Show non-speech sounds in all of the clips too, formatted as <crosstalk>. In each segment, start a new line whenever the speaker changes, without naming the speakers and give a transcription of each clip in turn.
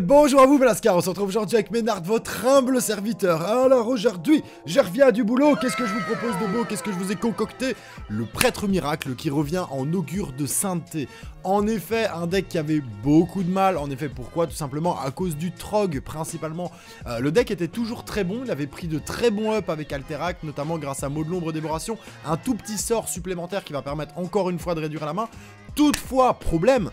bonjour à vous Velascar. on se retrouve aujourd'hui avec Ménard, votre humble serviteur. Alors aujourd'hui, je reviens du boulot, qu'est-ce que je vous propose de beau, qu'est-ce que je vous ai concocté Le prêtre miracle qui revient en augure de sainteté. En effet, un deck qui avait beaucoup de mal, en effet pourquoi Tout simplement à cause du Trog principalement. Euh, le deck était toujours très bon, il avait pris de très bons up avec Alterac, notamment grâce à Mot de l'ombre dévoration, un tout petit sort supplémentaire qui va permettre encore une fois de réduire la main. Toutefois, problème,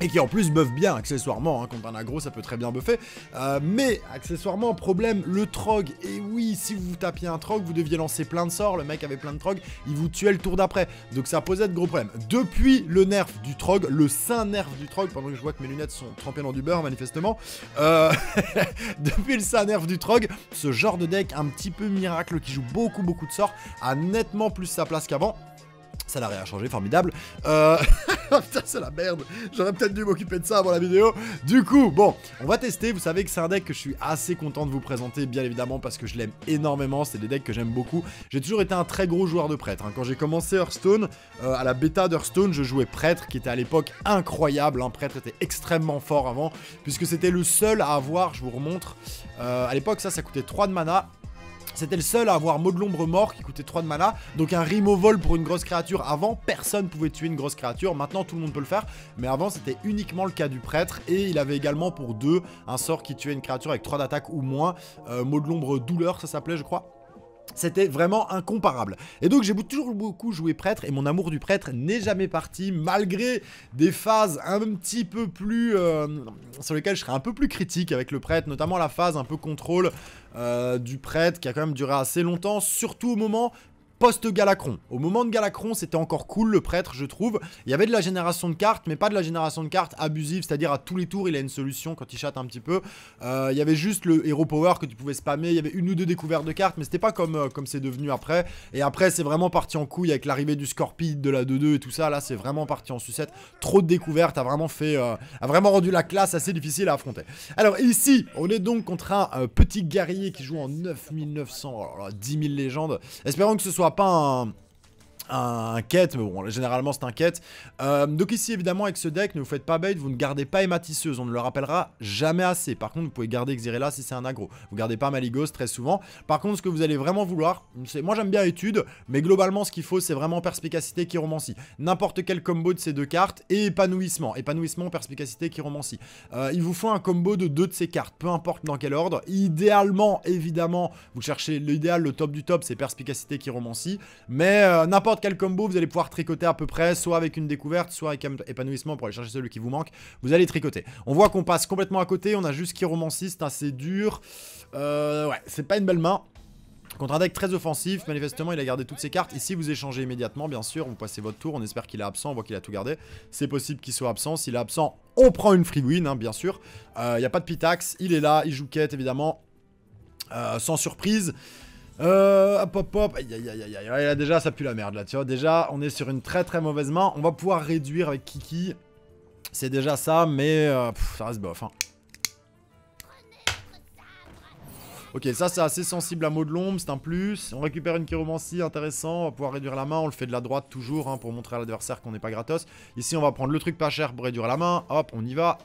et qui en plus buff bien accessoirement, hein, contre un aggro ça peut très bien buffer, euh, mais accessoirement problème, le trog, et oui si vous tapiez un trog vous deviez lancer plein de sorts, le mec avait plein de trog, il vous tuait le tour d'après, donc ça posait de gros problèmes. Depuis le nerf du trog, le saint nerf du trog, pendant que je vois que mes lunettes sont trempées dans du beurre manifestement, euh, <laughs> depuis le saint nerf du trog, ce genre de deck un petit peu miracle qui joue beaucoup beaucoup de sorts a nettement plus sa place qu'avant, ça n'a rien changé, formidable. Euh, <laughs> putain, c'est la merde. J'aurais peut-être dû m'occuper de ça avant la vidéo. Du coup, bon, on va tester. Vous savez que c'est un deck que je suis assez content de vous présenter, bien évidemment, parce que je l'aime énormément. C'est des decks que j'aime beaucoup. J'ai toujours été un très gros joueur de prêtre. Hein. Quand j'ai commencé Hearthstone, euh, à la bêta d'Hearthstone, je jouais prêtre, qui était à l'époque incroyable. Un hein. Prêtre était extrêmement fort avant, puisque c'était le seul à avoir, je vous remontre. Euh, à l'époque, ça, ça coûtait 3 de mana c'était le seul à avoir mot de l'ombre mort qui coûtait 3 de mana. Donc un vol pour une grosse créature. Avant, personne pouvait tuer une grosse créature. Maintenant, tout le monde peut le faire. Mais avant, c'était uniquement le cas du prêtre. Et il avait également pour 2 un sort qui tuait une créature avec 3 d'attaque ou moins. Euh, mot de l'ombre douleur, ça s'appelait, je crois. C'était vraiment incomparable. Et donc j'ai toujours beaucoup joué prêtre et mon amour du prêtre n'est jamais parti malgré des phases un petit peu plus... Euh, sur lesquelles je serais un peu plus critique avec le prêtre, notamment la phase un peu contrôle euh, du prêtre qui a quand même duré assez longtemps, surtout au moment post-Galacron. Au moment de Galacron, c'était encore cool le prêtre, je trouve. Il y avait de la génération de cartes, mais pas de la génération de cartes abusive, c'est-à-dire à tous les tours, il a une solution quand il chatte un petit peu. Euh, il y avait juste le Hero Power que tu pouvais spammer, il y avait une ou deux découvertes de cartes, mais c'était pas comme euh, comme c'est devenu après. Et après, c'est vraiment parti en couille avec l'arrivée du Scorpide, de la 2-2 et tout ça. Là, c'est vraiment parti en sucette. Trop de découvertes a vraiment fait, euh, a vraiment rendu la classe assez difficile à affronter. Alors ici, on est donc contre un petit guerrier qui joue en 9900, 10 000 légendes. Espérons que ce soit pas en, un quête, mais bon, généralement c'est un quête. Euh, donc ici, évidemment, avec ce deck, ne vous faites pas bait, vous ne gardez pas Hématisseuse, on ne le rappellera jamais assez. Par contre, vous pouvez garder Xirella si c'est un aggro. Vous gardez pas Maligos très souvent. Par contre, ce que vous allez vraiment vouloir, Moi j'aime bien étude, mais globalement, ce qu'il faut, c'est vraiment Perspicacité, qui Romancie. N'importe quel combo de ces deux cartes, et Épanouissement. Épanouissement, Perspicacité, qui Romancie. Euh, il vous faut un combo de deux de ces cartes, peu importe dans quel ordre. Idéalement, évidemment, vous cherchez l'idéal, le top du top, c'est Perspicacité, qui romancie Mais euh, n'importe quel combo, vous allez pouvoir tricoter à peu près, soit avec une découverte, soit avec un épanouissement pour aller chercher celui qui vous manque. Vous allez tricoter. On voit qu'on passe complètement à côté, on a juste romanciste assez hein, dur. Euh, ouais, c'est pas une belle main. Contre un deck très offensif, manifestement il a gardé toutes ses cartes. Ici vous échangez immédiatement, bien sûr, vous passez votre tour, on espère qu'il est absent, on voit qu'il a tout gardé. C'est possible qu'il soit absent, s'il est absent, on prend une free win, hein, bien sûr. Il euh, y n'y a pas de pitax, il est là, il joue quête évidemment. Euh, sans surprise, euh, hop hop hop, aïe aïe aïe aïe là déjà ça pue la merde là, tu vois, déjà on est sur une très très mauvaise main, on va pouvoir réduire avec Kiki, c'est déjà ça, mais euh, ça reste bof, hein. Ok, ça c'est assez sensible à mot de l'ombre, c'est un plus. On récupère une chiromancie, intéressant, on va pouvoir réduire la main, on le fait de la droite toujours hein, pour montrer à l'adversaire qu'on n'est pas gratos. Ici on va prendre le truc pas cher pour réduire la main, hop, on y va.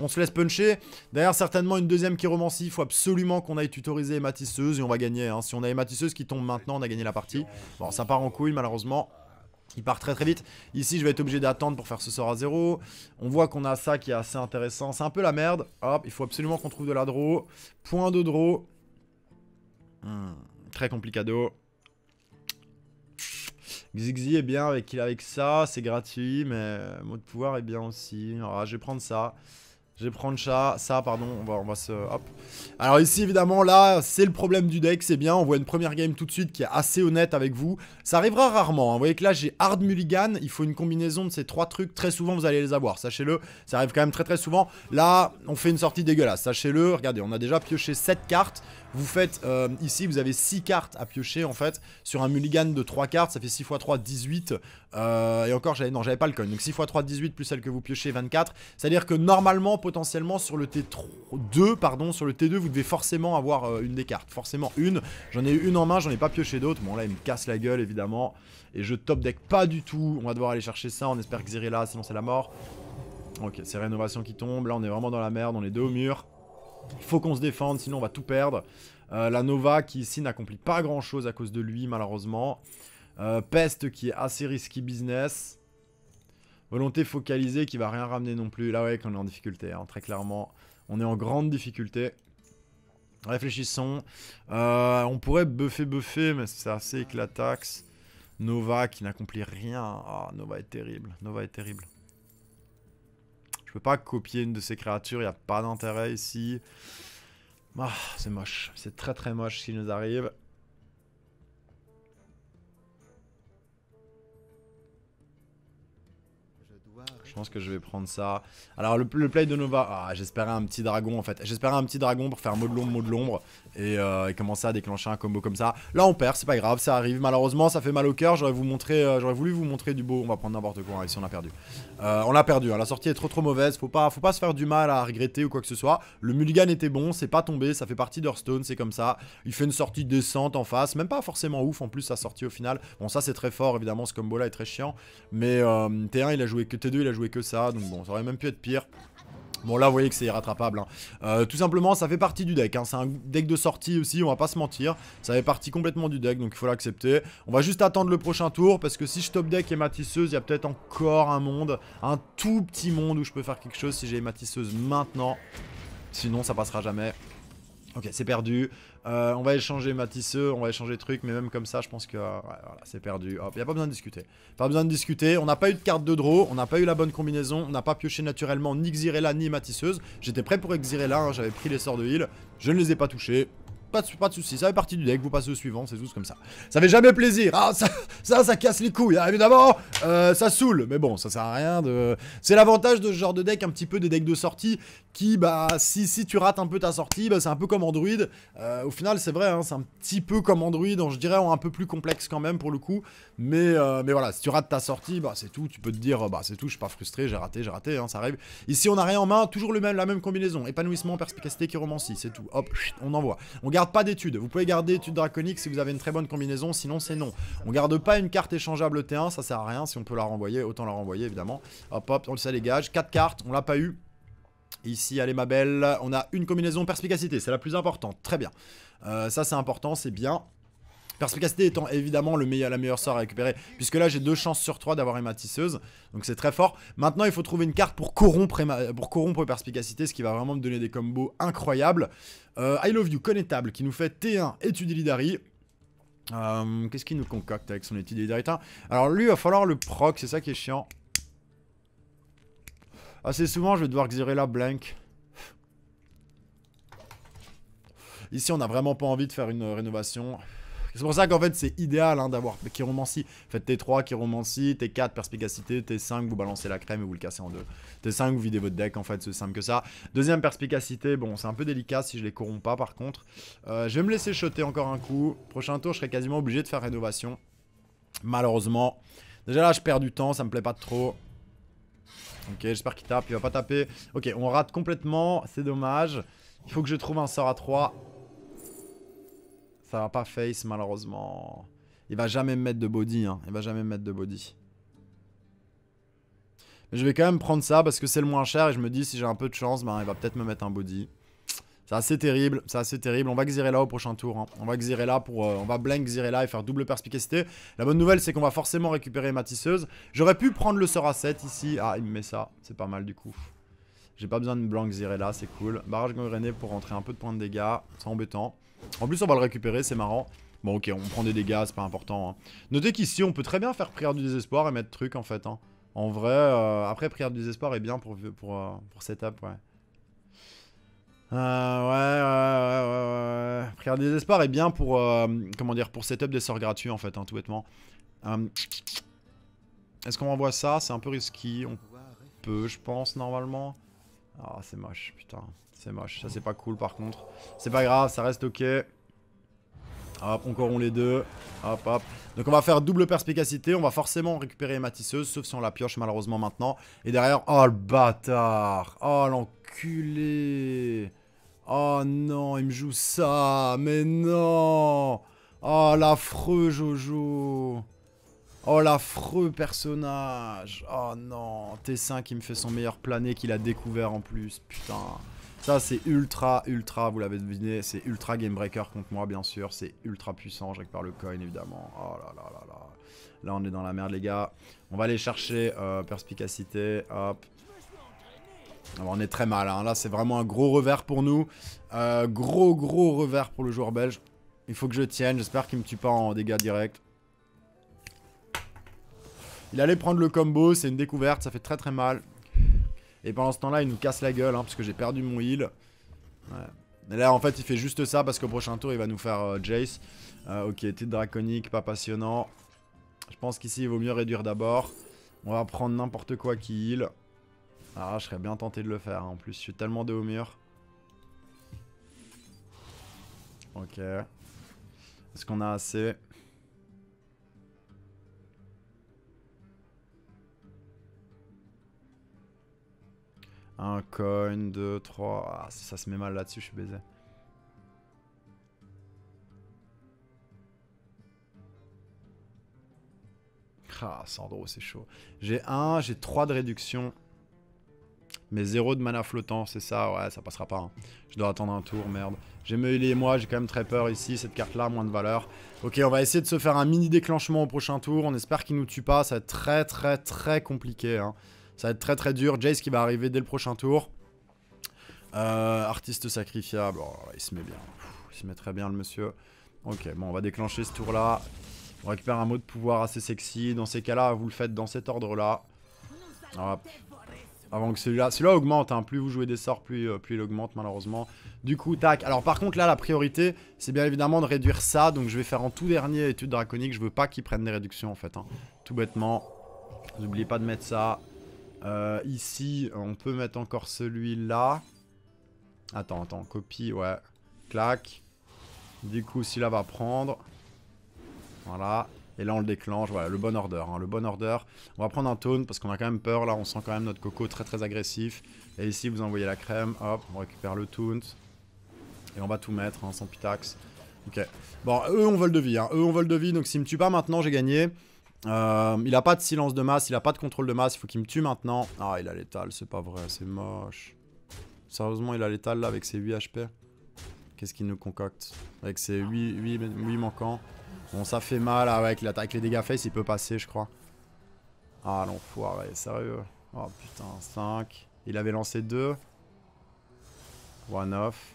On se laisse puncher. D'ailleurs, certainement une deuxième qui chiromancie. Il faut absolument qu'on aille tutoriser les matisseuse et on va gagner. Hein. Si on a les qui tombe maintenant, on a gagné la partie. Bon, ça part en couille malheureusement. Il part très très vite. Ici, je vais être obligé d'attendre pour faire ce sort à zéro. On voit qu'on a ça qui est assez intéressant. C'est un peu la merde. Hop, il faut absolument qu'on trouve de la draw. Point de draw. Hmm, très complicado. Xixi est bien avec, avec ça, c'est gratuit, mais mot de pouvoir est bien aussi. Ah, je vais prendre ça. Je vais prendre ça, ça pardon, on va, se... Hop. Alors ici évidemment là, c'est le problème du deck, c'est bien, on voit une première game tout de suite qui est assez honnête avec vous. Ça arrivera rarement, hein. vous voyez que là j'ai hard mulligan, il faut une combinaison de ces trois trucs, très souvent vous allez les avoir, sachez-le, ça arrive quand même très très souvent. Là, on fait une sortie dégueulasse, sachez-le, regardez, on a déjà pioché 7 cartes, vous faites, euh, ici, vous avez 6 cartes à piocher, en fait. Sur un mulligan de 3 cartes, ça fait 6 x 3, 18. et encore, j'avais, non, j'avais pas le coin. Donc 6 x 3, 18, plus celle que vous piochez, 24. C'est-à-dire que normalement, potentiellement, sur le T2, pardon, sur le T2, vous devez forcément avoir euh, une des cartes. Forcément une. J'en ai une en main, j'en ai pas pioché d'autres. Bon, là, il me casse la gueule, évidemment. Et je top deck pas du tout. On va devoir aller chercher ça. On espère que sinon c'est la mort. Ok, c'est rénovation qui tombe. Là, on est vraiment dans la merde. On est deux au mur. Il faut qu'on se défende, sinon on va tout perdre. Euh, la Nova qui ici n'accomplit pas grand chose à cause de lui malheureusement. Euh, Peste qui est assez risky business. Volonté focalisée qui va rien ramener non plus. Là ouais qu'on est en difficulté, hein, très clairement. On est en grande difficulté. Réfléchissons. Euh, on pourrait buffer buffer mais c'est assez éclataxe. Nova qui n'accomplit rien. Ah Nova est terrible, Nova est terrible. Je peux pas copier une de ces créatures, il n'y a pas d'intérêt ici. Ah, c'est moche, c'est très très moche s'il nous arrive. Je pense que je vais prendre ça. Alors le, play de Nova, ah, j'espérais un petit dragon en fait. J'espérais un petit dragon pour faire mot de l'ombre, mot de l'ombre et, euh, à déclencher un combo comme ça. Là on perd, c'est pas grave, ça arrive. Malheureusement ça fait mal au cœur, j'aurais euh, voulu vous montrer du beau. On va prendre n'importe quoi ici hein, on a perdu. Euh, on l'a perdu, hein. la sortie est trop trop mauvaise, faut pas, faut pas se faire du mal à regretter ou quoi que ce soit. Le mulligan était bon, c'est pas tombé, ça fait partie d'Hearthstone, c'est comme ça. Il fait une sortie décente en face, même pas forcément ouf en plus sa sortie au final. Bon ça c'est très fort, évidemment ce combo là est très chiant. Mais euh, T1 il a joué que T2 il a joué que ça, donc bon ça aurait même pu être pire. Bon là vous voyez que c'est irrattrapable. Hein. Euh, tout simplement ça fait partie du deck. Hein. C'est un deck de sortie aussi, on va pas se mentir. Ça fait partie complètement du deck donc il faut l'accepter. On va juste attendre le prochain tour parce que si je top deck et matisseuse, il y a peut-être encore un monde. Un tout petit monde où je peux faire quelque chose si j'ai matisseuse maintenant. Sinon ça passera jamais. Ok, c'est perdu. Euh, on va échanger Matisseux, on va échanger truc mais même comme ça, je pense que voilà, c'est perdu. Hop, y a pas besoin de discuter. Pas besoin de discuter. On n'a pas eu de carte de draw, on n'a pas eu la bonne combinaison, on n'a pas pioché naturellement ni Xirella ni Matisseuse. J'étais prêt pour Xirella, hein, j'avais pris les sorts de heal, je ne les ai pas touchés. Pas de, pas soucis, ça fait partie du deck, vous passez au suivant, c'est tout comme ça. Ça fait jamais plaisir, ah, ça, ça, casse les couilles, hein, évidemment, euh, ça saoule, mais bon, ça sert à rien de... C'est l'avantage de ce genre de deck, un petit peu des decks de sortie, qui, bah, si, si tu rates un peu ta sortie, bah, c'est un peu comme Android. Euh, au final, c'est vrai, hein, c'est un petit peu comme Android, je dirais un peu plus complexe quand même, pour le coup, mais, euh, mais voilà, si tu rates ta sortie, bah, c'est tout, tu peux te dire, bah, c'est tout, je suis pas frustré, j'ai raté, j'ai raté, hein, ça arrive. Ici, on a rien en main, toujours le même, la même combinaison, épanouissement, perspicacité, qui romancie c'est tout, hop, on envoie. On garde pas d'études. Vous pouvez garder études draconiques si vous avez une très bonne combinaison, sinon c'est non. On garde pas une carte échangeable T1, ça sert à rien. Si on peut la renvoyer, autant la renvoyer évidemment. Hop hop, on le sait les gages. 4 cartes, on l'a pas eu. Ici, allez ma belle, on a une combinaison perspicacité, c'est la plus importante, très bien. Euh, ça c'est important, c'est bien. Perspicacité étant évidemment le meilleur, la meilleure sort à récupérer, puisque là j'ai deux chances sur trois d'avoir Hématisseuse, donc c'est très fort. Maintenant il faut trouver une carte pour corrompre, euh, pour Perspicacité, ce qui va vraiment me donner des combos incroyables. Euh, I Love You, connétable, qui nous fait T1 étude Lidari. Euh, qu'est-ce qu'il nous concocte avec son étude Alors lui, il va falloir le proc, c'est ça qui est chiant. Assez souvent, je vais devoir la blank. Ici, on n'a vraiment pas envie de faire une rénovation. C'est pour ça qu'en fait, c'est idéal hein, d'avoir chiromancie. Faites T3, romancie T4, perspicacité, T5, vous balancez la crème et vous le cassez en deux. T5, vous videz votre deck, en fait, c'est simple que ça. Deuxième perspicacité, bon, c'est un peu délicat si je les corromps pas, par contre. Euh, je vais me laisser shotter encore un coup. Prochain tour, je serai quasiment obligé de faire rénovation. Malheureusement. Déjà là, je perds du temps, ça me plaît pas trop. Ok, j'espère qu'il tape, il va pas taper. Ok, on rate complètement, c'est dommage. Il faut que je trouve un sort à 3. Ça va pas face malheureusement. Il va jamais me mettre de body, hein. Il va jamais me mettre de body. Mais je vais quand même prendre ça parce que c'est le moins cher et je me dis si j'ai un peu de chance, ben, il va peut-être me mettre un body. C'est assez terrible, c'est assez terrible. On va là au prochain tour. Hein. On va là pour, euh, on va blank là et faire double perspicacité. La bonne nouvelle, c'est qu'on va forcément récupérer ma tisseuse. J'aurais pu prendre le sort à 7 ici. Ah, il me met ça. C'est pas mal du coup. J'ai pas besoin de blank là. c'est cool. Barrage gangrené pour rentrer un peu de points de dégâts. C'est embêtant. En plus, on va le récupérer, c'est marrant. Bon, ok, on prend des dégâts, c'est pas important. Hein. Notez qu'ici, on peut très bien faire prière du désespoir et mettre truc, en fait. Hein. En vrai, euh, après, prière du désespoir est bien pour, pour, euh, pour setup, ouais. Euh, ouais, ouais, ouais, ouais, ouais. Prière du désespoir est bien pour, euh, comment dire, pour setup des sorts gratuits, en fait, hein, tout bêtement. Est-ce qu'on envoie ça C'est un peu risqué. On peut, je pense, normalement. Ah, c'est moche, putain. C'est moche. Ça, c'est pas cool par contre. C'est pas grave, ça reste ok. Hop, encore on les deux. Hop, hop. Donc on va faire double perspicacité. On va forcément récupérer Matisseuse, sauf si on la pioche malheureusement maintenant. Et derrière, oh le bâtard. Oh l'enculé. Oh non, il me joue ça. Mais non. Oh l'affreux Jojo. Oh l'affreux personnage. Oh non, T5 qui me fait son meilleur plané qu'il a découvert en plus. Putain. Ça, c'est ultra, ultra, vous l'avez deviné, c'est ultra game breaker contre moi, bien sûr. C'est ultra puissant, je récupère le coin, évidemment. Oh là là là là. Là, on est dans la merde, les gars. On va aller chercher euh, perspicacité, hop. Ah, on est très mal, hein. là, c'est vraiment un gros revers pour nous. Euh, gros, gros revers pour le joueur belge. Il faut que je tienne, j'espère qu'il me tue pas en dégâts directs. Il allait prendre le combo, c'est une découverte, ça fait très très mal. Et pendant ce temps-là, il nous casse la gueule, hein, parce que j'ai perdu mon heal. Ouais. là, en fait, il fait juste ça, parce qu'au prochain tour, il va nous faire euh, Jace. Euh, ok, titre draconique, pas passionnant. Je pense qu'ici, il vaut mieux réduire d'abord. On va prendre n'importe quoi qui heal. Ah, je serais bien tenté de le faire, hein, en plus. Je suis tellement de haut mur. Ok. Est-ce qu'on a assez Un coin, deux, trois. Ah, ça se met mal là-dessus, je suis baisé. Ah, Sandro, c'est chaud. J'ai 1, j'ai 3 de réduction. Mais 0 de mana flottant, c'est ça. Ouais, ça passera pas. Hein. Je dois attendre un tour, merde. J'ai meulé, moi, j'ai quand même très peur ici. Cette carte-là, moins de valeur. Ok, on va essayer de se faire un mini déclenchement au prochain tour. On espère qu'il nous tue pas. Ça va être très, très, très compliqué. Hein. Ça va être très très dur. Jace qui va arriver dès le prochain tour. Euh, artiste sacrifiable. Oh, il se met bien. Il se met très bien le monsieur. Ok, bon, on va déclencher ce tour-là. On récupère un mot de pouvoir assez sexy. Dans ces cas-là, vous le faites dans cet ordre-là. Avant que celui-là... Celui-là augmente, hein. Plus vous jouez des sorts, euh, plus, il augmente, malheureusement. Du coup, tac. Alors, par contre, là, la priorité, c'est bien évidemment de réduire ça. Donc, je vais faire en tout dernier étude draconique. Je veux pas qu'il prenne des réductions, en fait. Hein. Tout bêtement. N'oubliez pas de mettre ça. Euh, ici, on peut mettre encore celui-là. Attends, attends, copie, ouais. Clac. Du coup, celui-là va prendre. Voilà. Et là, on le déclenche. Voilà, le bon ordre. Hein, le bon order. On va prendre un taunt parce qu'on a quand même peur. Là, on sent quand même notre coco très très agressif. Et ici, vous envoyez la crème. Hop, on récupère le taunt. Et on va tout mettre, hein, sans pitax. Ok. Bon, eux, on vole de vie. Hein. Eux, on vole de vie. Donc, s'ils me tuent pas maintenant, j'ai gagné. Euh, il a pas de silence de masse, il a pas de contrôle de masse, il faut qu'il me tue maintenant. Ah, il a l'étale c'est pas vrai, c'est moche. Sérieusement, il a l'étale là avec ses 8 HP. Qu'est-ce qu'il nous concocte Avec ses 8, 8, manquants. Bon, ça fait mal, ah avec l'attaque avec les dégâts face, il peut passer, je crois. Ah, l'enfoiré, sérieux. Oh putain, 5. Il avait lancé 2. One off.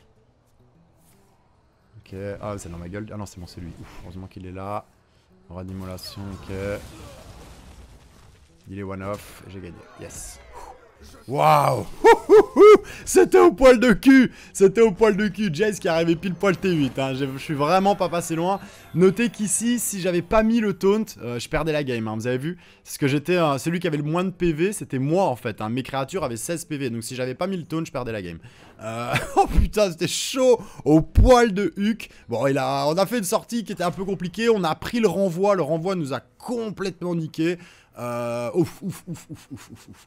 Ok, ah, c'est dans ma gueule. Ah non, c'est bon, c'est lui. heureusement qu'il est là. Roi d'immolation, ok. Il est one-off, j'ai gagné. Yes. Waouh <laughs> C'était au poil de cul C'était au poil de cul, Jace qui arrivait pile poil T8, hein. je, suis vraiment pas passé loin. Notez qu'ici, si j'avais pas mis le taunt, euh, je perdais la game, hein. vous avez vu Parce que j'étais euh, celui qui avait le moins de PV, c'était moi en fait, hein. mes créatures avaient 16 PV, donc si j'avais pas mis le taunt, je perdais la game. Euh, <laughs> oh putain, c'était chaud Au poil de Huck Bon, il a, on a fait une sortie qui était un peu compliquée, on a pris le renvoi, le renvoi nous a complètement niqué. Euh,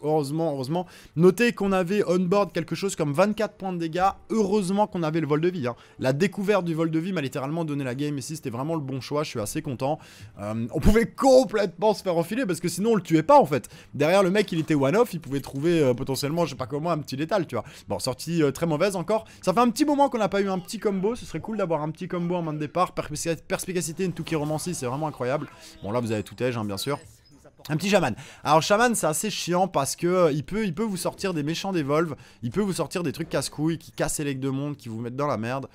Heureusement, heureusement. Notez qu'on avait on board quelque chose comme 24 points de dégâts. Heureusement qu'on avait le vol de vie. Hein. La découverte du vol de vie m'a littéralement donné la game ici. C'était vraiment le bon choix. Je suis assez content. Euh, on pouvait complètement se faire enfiler parce que sinon on le tuait pas en fait. Derrière le mec, il était one-off. Il pouvait trouver euh, potentiellement, je sais pas comment, un petit létal, tu vois. Bon, sortie euh, très mauvaise encore. Ça fait un petit moment qu'on n'a pas eu un petit combo. Ce serait cool d'avoir un petit combo en main de départ. perspicacité, une est romancie, c'est vraiment incroyable. Bon, là vous avez tout edge, hein, bien sûr. Un petit chaman. Alors chaman c'est assez chiant parce que euh, il, peut, il peut vous sortir des méchants Devolve, il peut vous sortir des trucs casse-couilles qui cassent les legs de monde, qui vous mettent dans la merde.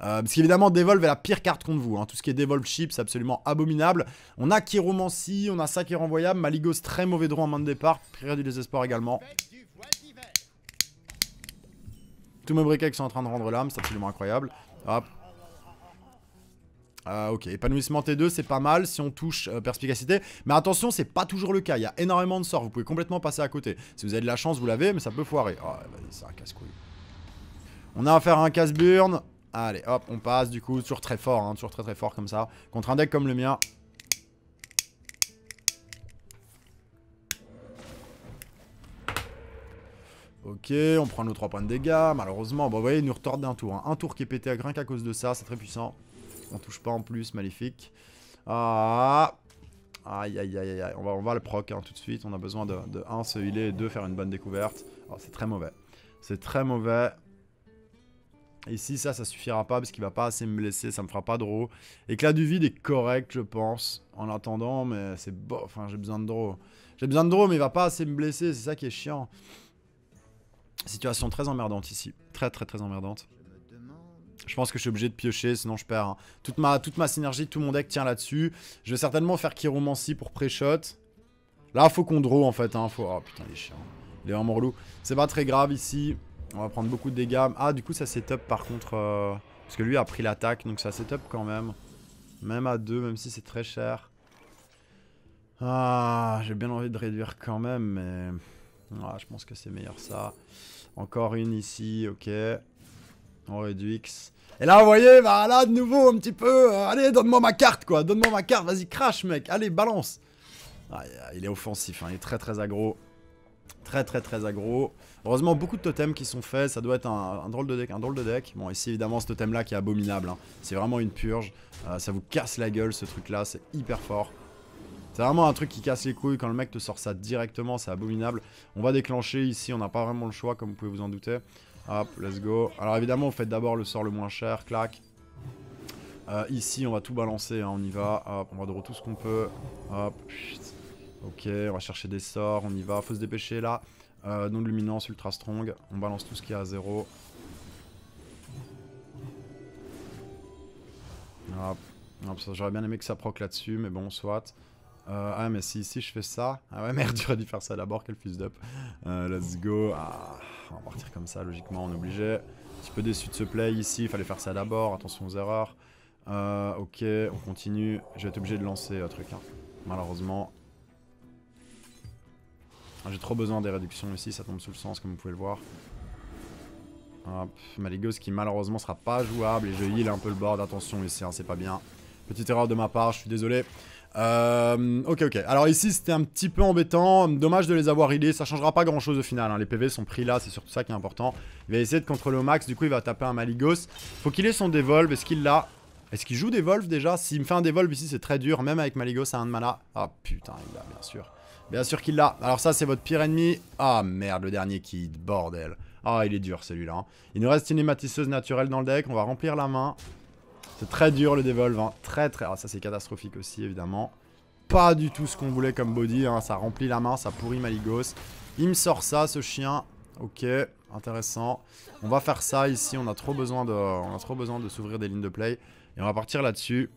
Euh, parce qu'évidemment, Devolve est la pire carte contre vous. Hein. Tout ce qui est Devolve Chip, c'est absolument abominable. On a Kiromancy, on a ça qui est renvoyable. Maligos, très mauvais droit en main de départ. Prière du désespoir également. Tous mes briquets sont en train de rendre l'âme, c'est absolument incroyable. Hop, ah, ok, épanouissement T2, c'est pas mal si on touche euh, perspicacité. Mais attention, c'est pas toujours le cas. Il y a énormément de sorts. Vous pouvez complètement passer à côté. Si vous avez de la chance, vous l'avez, mais ça peut foirer. Oh, c'est un casse-couille. On a à faire un casse-burn. Allez, hop, on passe du coup. Toujours très fort, hein, toujours très très fort comme ça. Contre un deck comme le mien. Ok, on prend nos 3 points de dégâts, malheureusement. Bon, vous voyez, ils nous retorde d'un tour. Hein. Un tour qui est pété à grain à cause de ça, c'est très puissant. On touche pas en plus, maléfique. Ah Aïe, aïe, aïe, aïe, on va, on va le proc hein, tout de suite. On a besoin de, un, 1 se healer et 2 faire une bonne découverte. Oh, c'est très mauvais. C'est très mauvais. Ici, ça, ça suffira pas parce qu'il va pas assez me blesser, ça me fera pas draw. Éclat du vide est correct, je pense, en attendant, mais c'est bof, enfin, j'ai besoin de draw. J'ai besoin de draw, mais il va pas assez me blesser, c'est ça qui est chiant. Situation très emmerdante ici, très très très emmerdante. Je pense que je suis obligé de piocher, sinon je perds. Hein. Toute, ma, toute ma synergie, tout mon deck tient là-dessus. Je vais certainement faire Kiromancy pour pré-shot. Là, faut qu'on draw, en fait. Hein. Oh, putain, il est chiant. Il est vraiment relou. C'est pas très grave, ici. On va prendre beaucoup de dégâts. Ah, du coup, ça setup, par contre... Euh, parce que lui a pris l'attaque, donc ça setup, quand même. Même à 2, même si c'est très cher. Ah, j'ai bien envie de réduire quand même, mais... Ah, je pense que c'est meilleur ça. Encore une ici, ok. On réduit X. Et là, vous voyez, bah là, de nouveau, un petit peu, euh, allez, donne-moi ma carte, quoi, donne-moi ma carte, vas-y, crash, mec, allez, balance. Ah, il est offensif, hein. il est très, très aggro. Très, très, très aggro. Heureusement, beaucoup de totems qui sont faits, ça doit être un, drôle de deck, un drôle de deck. Bon, ici, évidemment, ce totem-là qui est abominable, hein. c'est vraiment une purge, euh, ça vous casse la gueule, ce truc-là, c'est hyper fort. C'est vraiment un truc qui casse les couilles quand le mec te sort ça directement, c'est abominable. On va déclencher ici, on n'a pas vraiment le choix comme vous pouvez vous en douter. Hop, let's go. Alors évidemment, vous faites d'abord le sort le moins cher, clac. Euh, ici, on va tout balancer, hein, on y va. Hop, on va de tout ce qu'on peut. Hop, Ok, on va chercher des sorts, on y va. Faut se dépêcher là. non euh, de luminance, ultra strong. On balance tout ce qu'il y a à zéro. Hop. Hop J'aurais bien aimé que ça proc là-dessus, mais bon, soit. Euh, ah, mais si, si je fais ça. Ah ouais, <laughs> merde, j'aurais dû faire ça d'abord, quel fuse d'up. Euh, let's go. Ah, on va partir comme ça, logiquement, on est obligé. Un petit peu déçu de ce play ici, il fallait faire ça d'abord, attention aux erreurs. Euh, ok, on continue. Je vais être obligé de lancer un truc, hein. malheureusement. Ah, j'ai trop besoin des réductions ici, ça tombe sous le sens, comme vous pouvez le voir. Hop, Maligos qui malheureusement sera pas jouable et je heal un peu le board, attention ici, hein, c'est pas bien. Petite erreur de ma part, je suis désolé. Euh, ok, ok. Alors ici, c'était un petit peu embêtant. Dommage de les avoir healés. Ça changera pas grand-chose au final. Hein. Les PV sont pris là, c'est surtout ça qui est important. Il va essayer de contrôler au max. Du coup, il va taper un Maligos. Faut qu'il ait son Devolve. Est-ce qu'il l'a Est-ce qu'il joue Devolve déjà S'il me fait un Devolve ici, c'est très dur. Même avec Maligos à 1 de mana. Ah putain, il l'a, bien sûr. Bien sûr qu'il l'a. Alors ça, c'est votre pire ennemi. Ah merde, le dernier qui bordel. Ah, il est dur celui-là. Hein. Il nous reste une hématisseuse naturelle dans le deck. On va remplir la main. C'est très dur le Devolve, hein. très très... Alors ah, ça c'est catastrophique aussi évidemment. Pas du tout ce qu'on voulait comme body, hein. ça remplit la main, ça pourrit Maligos. Il me sort ça ce chien, ok, intéressant. On va faire ça ici, on a trop besoin de, on a trop besoin de s'ouvrir des lignes de play. Et on va partir là-dessus.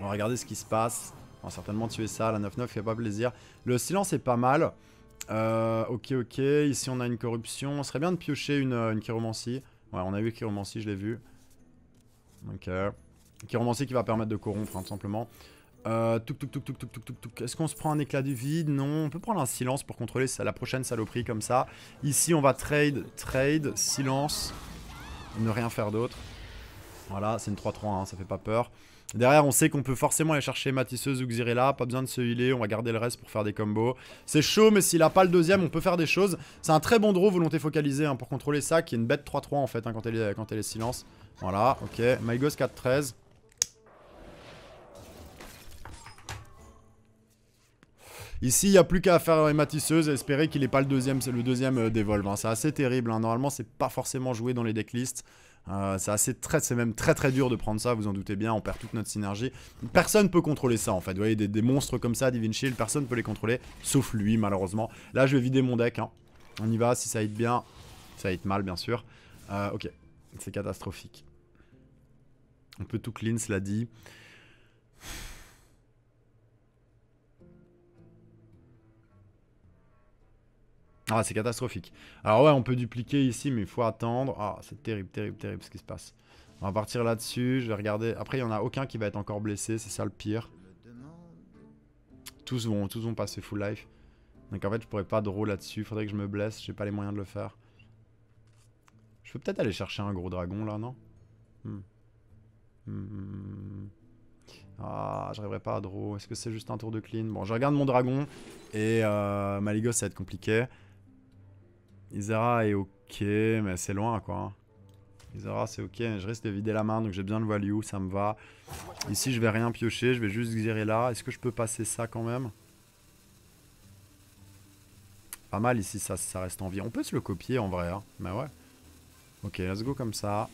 On va regarder ce qui se passe. On va certainement tuer ça, la 9-9 fait pas plaisir. Le silence est pas mal. Euh, ok, ok, ici on a une corruption. Ce serait bien de piocher une, une chiromancie. Ouais, on a eu chiromancie, je l'ai vu. Ok. Euh, qui qui va permettre de corrompre, hein, tout simplement. Euh, Est-ce qu'on se prend un éclat du vide Non, on peut prendre un silence pour contrôler la prochaine saloperie comme ça. Ici, on va trade, trade, silence. Ne rien faire d'autre. Voilà, c'est une 3-3, ça fait pas peur. Derrière, on sait qu'on peut forcément aller chercher Matisseuse ou Xirella. Pas besoin de se healer. On va garder le reste pour faire des combos. C'est chaud, mais s'il a pas le deuxième, on peut faire des choses. C'est un très bon draw, volonté focalisée, hein, pour contrôler ça, qui est une bête 3-3 en fait, hein, quand, elle est, silence. Voilà, ok. MyGhost 4-13. Ici, il n'y a plus qu'à faire les matisseuses et espérer qu'il n'ait pas le deuxième, c'est le deuxième euh, hein. C'est assez terrible. Normalement, c'est pas forcément joué dans les decklists. Euh, c'est assez très, c'est même très très dur de prendre ça, vous en doutez bien, on perd toute notre synergie. Personne peut contrôler ça en fait, vous voyez des, monstres comme ça, Divine Shield, personne peut les contrôler, sauf lui malheureusement. Là je vais vider mon deck, hein. on y va, si ça aide bien, ça aide mal bien sûr. Euh, ok, c'est catastrophique. On peut tout clean, cela dit. Ah, c'est catastrophique. Alors ouais, on peut dupliquer ici, mais il faut attendre. Ah, c'est terrible, terrible, terrible ce qui se passe. On va partir là-dessus, je vais regarder. Après, il n'y en a aucun qui va être encore blessé, c'est ça le pire. Tous vont, tous vont passer full life. Donc en fait, je pourrais pas draw là-dessus, faudrait que je me blesse, j'ai pas les moyens de le faire. Je peux peut-être aller chercher un gros dragon là, non hmm. je hmm. Ah, j'arriverai pas à draw. Est-ce que c'est juste un tour de clean Bon, je regarde mon dragon et euh, Maligo, Maligos, ça va être compliqué. Isera est ok, mais c'est loin quoi. Isera c'est ok, mais je risque de vider la main donc j'ai bien le value, ça me va. Ici je vais rien piocher, je vais juste gérer là. Est-ce que je peux passer ça quand même Pas mal ici, ça, ça reste en vie. On peut se le copier en vrai, hein, mais ouais. Ok, let's go comme ça.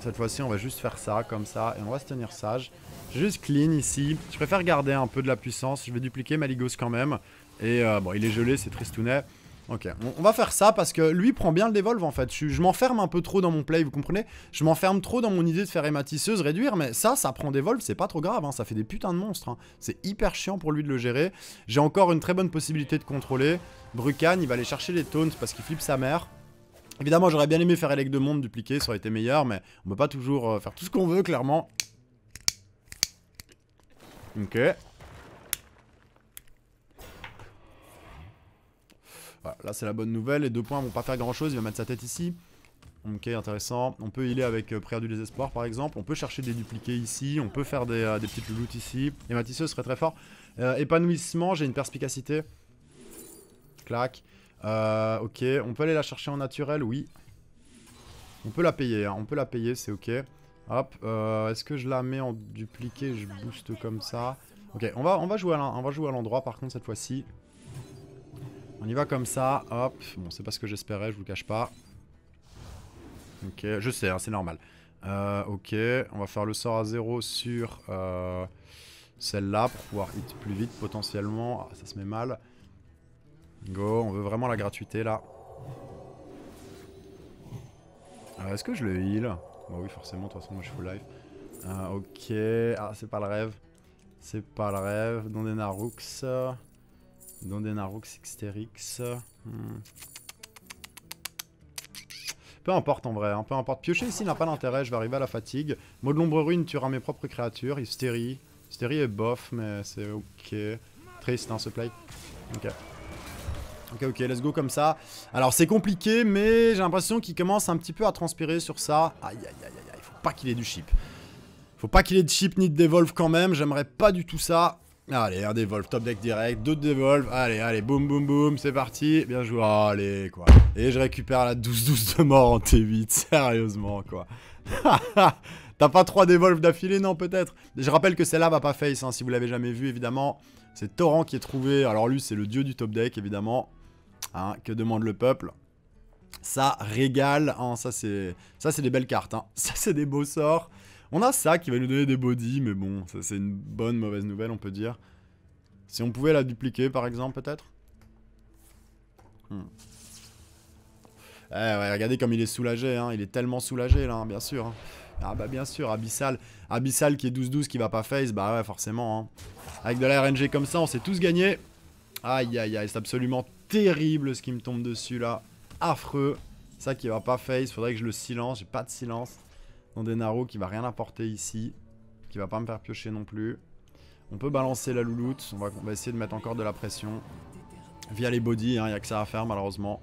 Cette fois-ci on va juste faire ça, comme ça, et on va se tenir sage. Juste clean ici. Je préfère garder un peu de la puissance, je vais dupliquer Maligos quand même. Et euh, bon, il est gelé, c'est tristounet. Ok, on, va faire ça parce que lui prend bien le devolve en fait. Je, m'enferme un peu trop dans mon play, vous comprenez Je m'enferme trop dans mon idée de faire hématisseuse, réduire, mais ça, ça prend devolve, c'est pas trop grave, hein. ça fait des putains de monstres. Hein. C'est hyper chiant pour lui de le gérer. J'ai encore une très bonne possibilité de contrôler. Brucan, il va aller chercher les taunts parce qu'il flippe sa mère. Évidemment, j'aurais bien aimé faire Elec de Monde dupliquer, ça aurait été meilleur, mais on peut pas toujours euh, faire tout ce qu'on veut, clairement. Ok. Voilà, là c'est la bonne nouvelle. Les deux points vont pas faire grand chose. Il va mettre sa tête ici. Ok, intéressant. On peut healer avec euh, Prière du Désespoir par exemple. On peut chercher des dupliqués ici. On peut faire des, euh, petites loot ici. Et Matisseux serait très fort. Euh, épanouissement, j'ai une perspicacité. Clac. ok, on peut aller la chercher en naturel, oui. On peut la payer, hein. on peut la payer, c'est ok. Hop, est-ce que je la mets en dupliqué Je booste comme ça. Ok, on va, on va jouer à l'endroit par contre cette fois-ci. On y va comme ça, hop. Bon, c'est pas ce que j'espérais, je vous le cache pas. Ok, je sais, hein, c'est normal. Euh, ok, on va faire le sort à zéro sur euh, celle-là pour pouvoir hit plus vite potentiellement. Ah, ça se met mal. Go, on veut vraiment la gratuité là. Ah, est-ce que je le heal Bah oui, forcément, de toute façon, moi je suis full life. Euh, ok, ah, c'est pas le rêve. C'est pas le rêve. Dans des Narox Xterix. Hmm. Peu importe en vrai, hein. peu importe. Piocher ici n'a pas d'intérêt, je vais arriver à la fatigue. Mot l'ombre ruine tuera mes propres créatures. Hystérie. Hystérie est bof, mais c'est ok. Triste, hein, ce play. Ok. Ok, ok, let's go comme ça. Alors, c'est compliqué, mais j'ai l'impression qu'il commence un petit peu à transpirer sur ça. Aïe, aïe, aïe, aïe, faut pas qu'il ait du chip. Faut pas qu'il ait de chip ni de devolve quand même, j'aimerais pas du tout ça. Allez, un Devolve, top deck direct, deux Devolve, allez, allez, boum, boum, boum, c'est parti, bien joué, allez, quoi. Et je récupère la douce douce de mort en T8, <laughs> sérieusement, quoi. <laughs> T'as pas trois Devolve d'affilée, non, peut-être Je rappelle que celle-là va pas face, hein, si vous l'avez jamais vu, évidemment. C'est Torrent qui est trouvé, alors lui, c'est le dieu du top deck, évidemment. Hein, que demande le peuple ça régale, hein, ça c'est des belles cartes, hein. <laughs> ça c'est des beaux sorts, on a ça qui va nous donner des bodies, mais bon, ça c'est une bonne mauvaise nouvelle, on peut dire. Si on pouvait la dupliquer, par exemple, peut-être hmm. Eh ouais, regardez comme il est soulagé, hein. il est tellement soulagé là, hein, bien sûr. Hein. Ah bah bien sûr, Abyssal. Abyssal qui est 12-12, qui va pas face, bah ouais, forcément. Hein. Avec de la RNG comme ça, on s'est tous gagné. Aïe aïe aïe, c'est absolument terrible ce qui me tombe dessus là. Affreux. Ça qui va pas face, faudrait que je le silence, j'ai pas de silence. Condenaro qui va rien apporter ici. Qui va pas me faire piocher non plus. On peut balancer la louloute. On va, essayer de mettre encore de la pression. Via les bodies, il hein, n'y a que ça à faire malheureusement.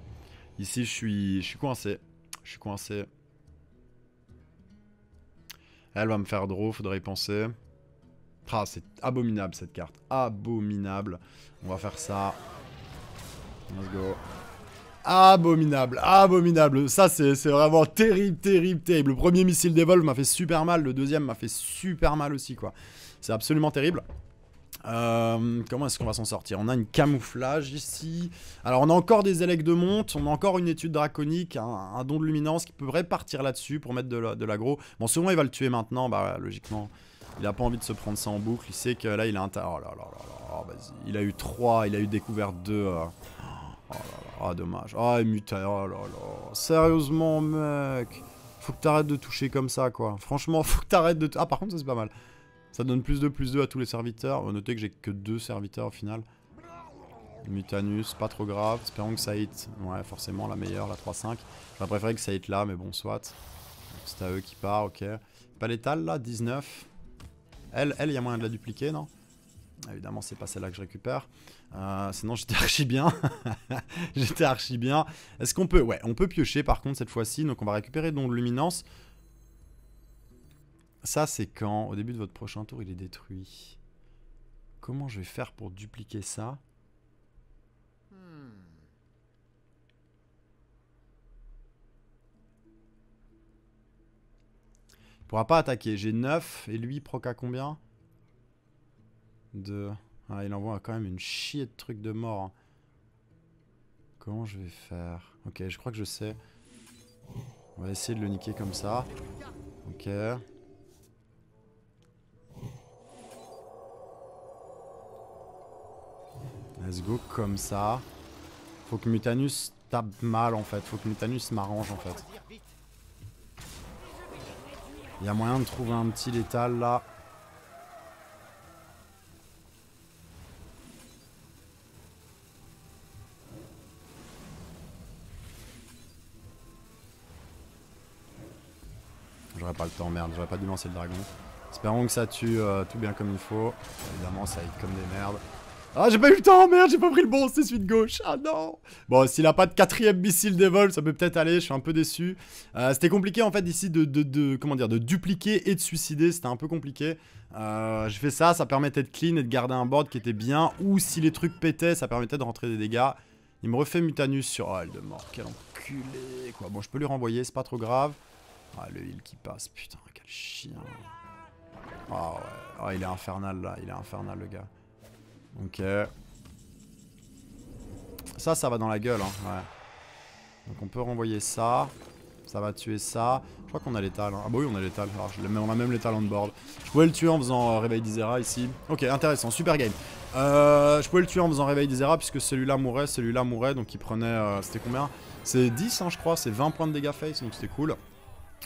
Ici, je suis, je suis coincé. Je suis coincé. Elle va me faire draw, faudrait y penser. Ah, c'est abominable cette carte. Abominable. On va faire ça. Let's go. Abominable, abominable. Ça, c'est vraiment terrible, terrible, terrible. Le premier missile d'Evolve m'a fait super mal. Le deuxième m'a fait super mal aussi, quoi. C'est absolument terrible. Euh, comment est-ce qu'on va s'en sortir On a une camouflage ici. Alors, on a encore des élèves de monte. On a encore une étude draconique, un, don de luminance qui pourrait partir là-dessus pour mettre de l'agro. Bon, souvent, il va le tuer maintenant, bah, logiquement. Il a pas envie de se prendre ça en boucle. Il sait que là, il a un tas. Oh là là là là. Oh, vas-y. Il a eu 3, il a eu découvert 2. Oh là là, ah dommage. Ah, muta, oh là là. Sérieusement, mec. Faut que t'arrêtes de toucher comme ça, quoi. Franchement, <laughs> faut que t'arrêtes de... Ah, par contre, ça, c'est pas mal. Ça donne plus de plus 2 à tous les serviteurs. Notez que j'ai que deux serviteurs, au final. Mutanus, pas trop grave. Espérons que ça hit. Ouais, forcément, la meilleure, la 3-5. J'aurais préféré que ça hit là, mais bon, soit. C'est à eux qui part, ok. Pas là, 19. Elle, elle, il y a moyen de la dupliquer, non Évidemment, c'est pas celle-là que je récupère. Euh, sinon, j'étais <laughs> archi bien. <laughs> j'étais archi bien. Est-ce qu'on peut... Ouais, on peut piocher par contre cette fois-ci. Donc, on va récupérer donc Luminance. Ça, c'est quand Au début de votre prochain tour, il est détruit. Comment je vais faire pour dupliquer ça hmm. Il pourra pas attaquer. J'ai 9 et lui, proc à combien ah, il envoie quand même une chier de trucs de mort. Hein. Comment je vais faire Ok, je crois que je sais. On va essayer de le niquer comme ça. Ok. Let's go comme ça. Faut que Mutanus tape mal en fait. Faut que Mutanus m'arrange en fait. Il y a moyen de trouver un petit létal là. pas le temps, merde, j'aurais pas dû lancer le dragon. Espérons que ça tue euh, tout bien comme il faut. Évidemment, ça être comme des merdes. Ah, j'ai pas eu le temps, merde, j'ai pas pris le bon, c'est celui de gauche. Ah non Bon, s'il a pas de quatrième missile d'évol, ça peut peut-être aller, je suis un peu déçu. Euh, c'était compliqué en fait ici de, de, de, comment dire, de dupliquer et de suicider, c'était un peu compliqué. Euh, je fais ça, ça permettait de clean et de garder un board qui était bien, ou si les trucs pétaient, ça permettait de rentrer des dégâts. Il me refait Mutanus sur... Oh, elle de mort, quel enculé, quoi. Bon, je peux lui renvoyer, c'est pas trop grave. Ah, le heal qui passe, putain, quel chien. Ah ouais, ah, il est infernal là, il est infernal le gars. Ok. Ça, ça va dans la gueule, hein, ouais. Donc on peut renvoyer ça. Ça va tuer ça. Je crois qu'on a les talents. Hein. Ah bah oui, on a l'étal. Alors, on a même l'étal de board. Je pouvais le tuer en faisant euh, réveil d'Isera ici. Ok, intéressant. Super game. Euh, je pouvais le tuer en faisant réveil d'Isera puisque celui-là mourait, celui-là mourait. Donc il prenait... Euh, c'était combien C'est 10, hein, je crois. C'est 20 points de dégâts face, donc c'était cool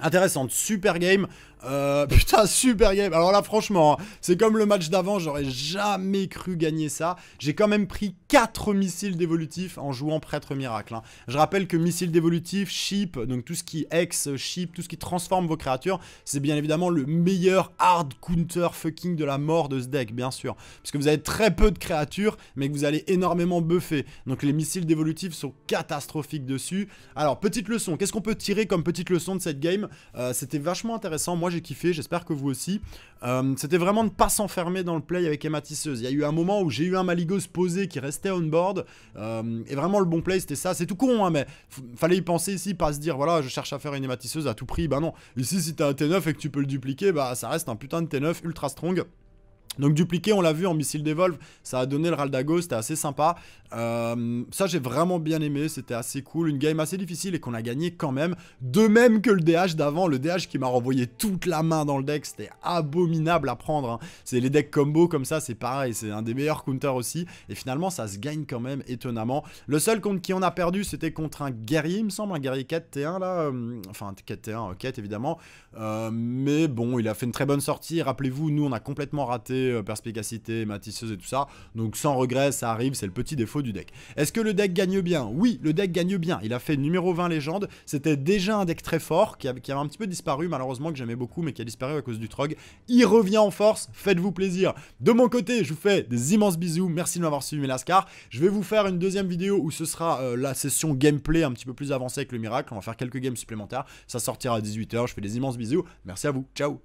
intéressante. Super game. Euh, <laughs> putain, super game. Alors là, franchement, hein, c'est comme le match d'avant, j'aurais jamais cru gagner ça. J'ai quand même pris 4 missiles d'évolutif en jouant prêtre miracle. Hein. Je rappelle que missiles d'évolutif, ship, donc tout ce qui ex, ship, tout ce qui transforme vos créatures, c'est bien évidemment le meilleur hard counter fucking de la mort de ce deck, bien sûr. Parce que vous avez très peu de créatures, mais que vous allez énormément buffer. Donc les missiles dévolutifs sont catastrophiques dessus. Alors, petite leçon, qu'est-ce qu'on peut tirer comme petite leçon de cette game euh, C'était vachement intéressant, moi j'ai kiffé, j'espère que vous aussi. Euh, c'était vraiment de ne pas s'enfermer dans le play avec Emmatisseuse. Il y a eu un moment où j'ai eu un Maligos posé qui restait on board. Euh, et vraiment, le bon play, c'était ça. C'est tout con, hein, mais fallait y penser ici, pas se dire, voilà, je cherche à faire une hématisseuse à tout prix. Bah non, ici, si t'as un T9 et que tu peux le dupliquer, bah ça reste un putain de T9 ultra strong. Donc dupliqué, on l'a vu en missile d'Evolve, ça a donné le Raldago, c'était assez sympa. Euh, ça j'ai vraiment bien aimé, c'était assez cool, une game assez difficile et qu'on a gagné quand même. De même que le DH d'avant, le DH qui m'a renvoyé toute la main dans le deck, c'était abominable à prendre. Hein. C'est les decks combo comme ça, c'est pareil, c'est un des meilleurs counters aussi. Et finalement ça se gagne quand même étonnamment. Le seul contre qui on a perdu c'était contre un guerrier il me semble, un guerrier 4T1 là, euh, enfin 4T1, 4 euh, évidemment. mais bon, il a fait une très bonne sortie, rappelez-vous, nous on a complètement raté euh, perspicacité, matisseuse et tout ça. Donc sans regret, ça arrive, c'est le petit défaut du deck. Est-ce que le deck gagne bien Oui, le deck gagne bien. Il a fait numéro 20 légende. C'était déjà un deck très fort qui avait, un petit peu disparu malheureusement que j'aimais beaucoup mais qui a disparu à cause du Trog. Il revient en force, faites-vous plaisir. De mon côté, je vous fais des immenses bisous. Merci de m'avoir suivi Melascar. Je vais vous faire une deuxième vidéo où ce sera euh, la session gameplay un petit peu plus avancée avec le miracle. On va faire quelques games supplémentaires. Ça sortira à 18h. Je fais des immenses bisous. Merci à vous. Ciao.